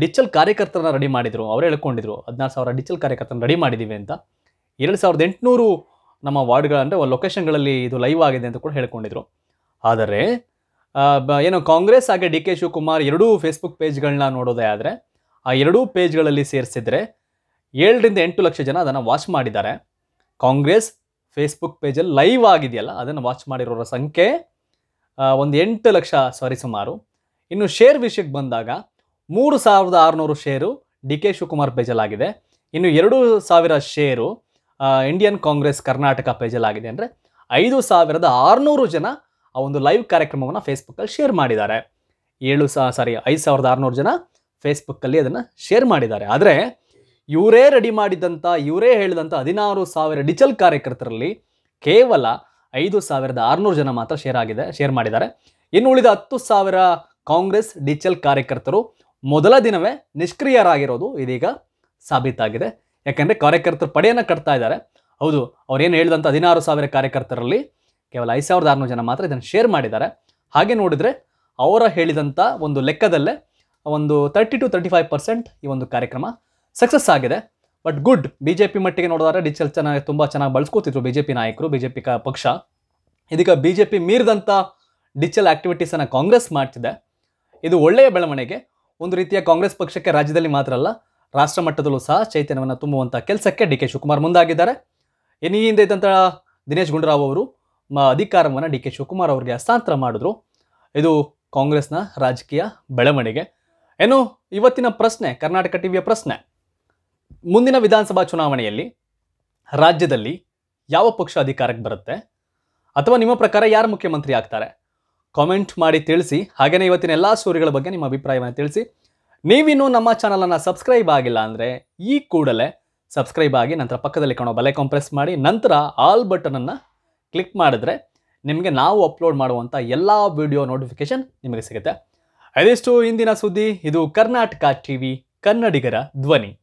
ಡಿಜಿಟಲ್ ಕಾರ್ಯಕರ್ತರನ್ನ ರೆಡಿ ಮಾಡಿದರು ಅವರು ಹೇಳ್ಕೊಂಡಿದ್ರು ಹದಿನಾರು ಸಾವಿರ ಡಿಜಿಟಲ್ ಕಾರ್ಯಕರ್ತರನ್ನ ರೆಡಿ ಮಾಡಿದ್ದೀವಿ ಅಂತ ಎರಡು ಸಾವಿರದ ಎಂಟುನೂರು ನಮ್ಮ ವಾರ್ಡ್ಗಳ ಅಂದರೆ ಲೊಕೇಶನ್ಗಳಲ್ಲಿ ಇದು ಲೈವ್ ಆಗಿದೆ ಅಂತ ಕೂಡ ಹೇಳ್ಕೊಂಡಿದ್ರು ಆದರೆ ಏನೋ ಕಾಂಗ್ರೆಸ್ ಹಾಗೆ ಡಿ ಕೆ ಶಿವಕುಮಾರ್ ಎರಡೂ ಫೇಸ್ಬುಕ್ ಪೇಜ್ಗಳನ್ನ ನೋಡೋದೇ ಆದರೆ ಆ ಎರಡೂ ಪೇಜ್ಗಳಲ್ಲಿ ಸೇರಿಸಿದರೆ ಏಳರಿಂದ ಎಂಟು ಲಕ್ಷ ಜನ ಅದನ್ನು ವಾಚ್ ಮಾಡಿದ್ದಾರೆ ಕಾಂಗ್ರೆಸ್ ಫೇಸ್ಬುಕ್ ಪೇಜಲ್ಲಿ ಲೈವ್ ಆಗಿದೆಯಲ್ಲ ಅದನ್ನು ವಾಚ್ ಮಾಡಿರೋರ ಸಂಖ್ಯೆ ಒಂದು ಎಂಟು ಲಕ್ಷ ಸಾರಿ ಸುಮಾರು ಇನ್ನು ಶೇರ್ ವಿಷಯಕ್ಕೆ ಬಂದಾಗ ಮೂರು ಸಾವಿರದ ಆರುನೂರು ಶೇರು ಡಿ ಕೆ ಶಿವಕುಮಾರ್ ಪೇಜಲ್ ಆಗಿದೆ ಇನ್ನು ಎರಡು ಸಾವಿರ ಶೇರು ಇಂಡಿಯನ್ ಕಾಂಗ್ರೆಸ್ ಕರ್ನಾಟಕ ಪೇಜಲ್ಲಾಗಿದೆ ಅಂದರೆ ಐದು ಸಾವಿರದ ಆರುನೂರು ಜನ ಆ ಒಂದು ಲೈವ್ ಕಾರ್ಯಕ್ರಮವನ್ನು ಫೇಸ್ಬುಕ್ಕಲ್ಲಿ ಶೇರ್ ಮಾಡಿದ್ದಾರೆ ಏಳು ಸಾ ಸಾರಿ ಐದು ಸಾವಿರದ ಆರುನೂರು ಜನ ಫೇಸ್ಬುಕ್ಕಲ್ಲಿ ಅದನ್ನು ಶೇರ್ ಮಾಡಿದ್ದಾರೆ ಆದರೆ ಇವರೇ ರೆಡಿ ಮಾಡಿದಂಥ ಇವರೇ ಹೇಳಿದಂಥ ಹದಿನಾರು ಸಾವಿರ ಡಿಜಿಟಲ್ ಕಾರ್ಯಕರ್ತರಲ್ಲಿ ಕೇವಲ ಐದು ಸಾವಿರದ ಆರುನೂರು ಜನ ಮಾತ್ರ ಶೇರ್ ಆಗಿದೆ ಶೇರ್ ಮಾಡಿದ್ದಾರೆ ಇನ್ನು ಉಳಿದ ಹತ್ತು ಸಾವಿರ ಕಾಂಗ್ರೆಸ್ ಡಿಜಿಟಲ್ ಕಾರ್ಯಕರ್ತರು ಮೊದಲ ದಿನವೇ ನಿಷ್ಕ್ರಿಯರಾಗಿರೋದು ಇದೀಗ ಸಾಬೀತಾಗಿದೆ ಯಾಕೆಂದರೆ ಕಾರ್ಯಕರ್ತರು ಪಡೆಯನ್ನು ಕಟ್ತಾ ಇದ್ದಾರೆ ಹೌದು ಅವರೇನು ಹೇಳಿದಂಥ ಹದಿನಾರು ಸಾವಿರ ಕಾರ್ಯಕರ್ತರಲ್ಲಿ ಕೇವಲ ಐದು ಸಾವಿರದ ಆರುನೂರು ಜನ ಮಾತ್ರ ಇದನ್ನು ಶೇರ್ ಮಾಡಿದ್ದಾರೆ ಹಾಗೆ ನೋಡಿದರೆ ಅವರ ಹೇಳಿದಂಥ ಒಂದು ಲೆಕ್ಕದಲ್ಲೇ ಒಂದು thirty two thirty five percent ಈ ಒಂದು ಕಾರ್ಯಕ್ರಮ ಸಕ್ಸಸ್ ಆಗಿದೆ but good B J P ಮಟ್ಟಿಗೆ ನೋಡಿದ್ರೆ ಡಿಜಿಟಲ್ ಚೆನ್ನಾಗಿ ತುಂಬ ಚೆನ್ನಾಗಿ ಬಳಸ್ಕೋತಿದ್ರು ಬಿ ಜೆ ಪಿ ನಾಯಕರು ಬಿ ಜೆ ಪಿ ಪಕ್ಷ ಇದೀಗ ಬಿ ಜೆ ಪಿ ಮೀರಿದಂಥ ಡಿಜಿಟಲ್ ಆ್ಯಕ್ಟಿವಿಟೀಸನ್ನು ಕಾಂಗ್ರೆಸ್ ಮಾಡ್ತಿದೆ ಇದು ಒಳ್ಳೆಯ ಬೆಳವಣಿಗೆ ಒಂದು ರೀತಿಯ ಕಾಂಗ್ರೆಸ್ ಪಕ್ಷಕ್ಕೆ ರಾಜ್ಯದಲ್ಲಿ ಮಾತ್ರ ಅಲ್ಲ ರಾಷ್ಟ್ರ ಮಟ್ಟದಲ್ಲೂ ಸಹ ಚೈತನ್ಯವನ್ನು ತುಂಬುವಂಥ ಕೆಲಸಕ್ಕೆ ಡಿ ಕೆ ಶಿವಕುಮಾರ್ ಮುಂದಾಗಿದ್ದಾರೆ ಇನ್ನು ಹಿಂದೆ ಇದ್ದಂಥ ದಿನೇಶ್ ಗುಂಡೂರಾವ್ ಅವರು ಅಧಿಕಾರವನ್ನು ಡಿ ಕೆ ಶಿವಕುಮಾರ್ ಅವರಿಗೆ ಹಸ್ತಾಂತರ ಮಾಡಿದ್ರು ಇದು ಕಾಂಗ್ರೆಸ್ನ ರಾಜಕೀಯ ಬೆಳವಣಿಗೆ ಏನು ಇವತ್ತಿನ ಪ್ರಶ್ನೆ ಕರ್ನಾಟಕ ಟಿವಿಯ ಪ್ರಶ್ನೆ ಮುಂದಿನ ವಿಧಾನಸಭಾ ಚುನಾವಣೆಯಲ್ಲಿ ರಾಜ್ಯದಲ್ಲಿ ಯಾವ ಪಕ್ಷ ಅಧಿಕಾರಕ್ಕೆ ಬರುತ್ತೆ ಅಥವಾ ನಿಮ್ಮ ಪ್ರಕಾರ ಯಾರು ಮುಖ್ಯಮಂತ್ರಿ ಆಗ್ತಾರೆ ಕಾಮೆಂಟ್ ಮಾಡಿ ತಿಳಿಸಿ ಹಾಗೆಯೇ ಇವತ್ತಿನ ಎಲ್ಲ ಸ್ಟೋರಿಗಳ ಬಗ್ಗೆ ನಿಮ್ಮ ಅಭಿಪ್ರಾಯವನ್ನು ತಿಳಿಸಿ ನೀವಿನ್ನು ನಮ್ಮ ಚಾನಲನ್ನು ಸಬ್ಸ್ಕ್ರೈಬ್ ಆಗಿಲ್ಲ ಅಂದರೆ ಈ ಕೂಡಲೇ ಸಬ್ಸ್ಕ್ರೈಬ್ ಆಗಿ ನಂತರ ಪಕ್ಕದಲ್ಲಿ ಕಾಣೋ ಬಲೆ ಕಾಂಪ್ರೆಸ್ ಮಾಡಿ ನಂತರ ಆಲ್ ಬಟನನ್ನು ಕ್ಲಿಕ್ ಮಾಡಿದ್ರೆ ನಿಮಗೆ ನಾವು ಅಪ್ಲೋಡ್ ಮಾಡುವಂಥ ಎಲ್ಲ ವಿಡಿಯೋ ನೋಟಿಫಿಕೇಷನ್ ನಿಮಗೆ ಸಿಗುತ್ತೆ ಅದೆಷ್ಟು ಇಂದಿನ ಸುದ್ದಿ ಇದು ಕರ್ನಾಟಕ ಟಿ ವಿ ಕನ್ನಡಿಗರ ಧ್ವನಿ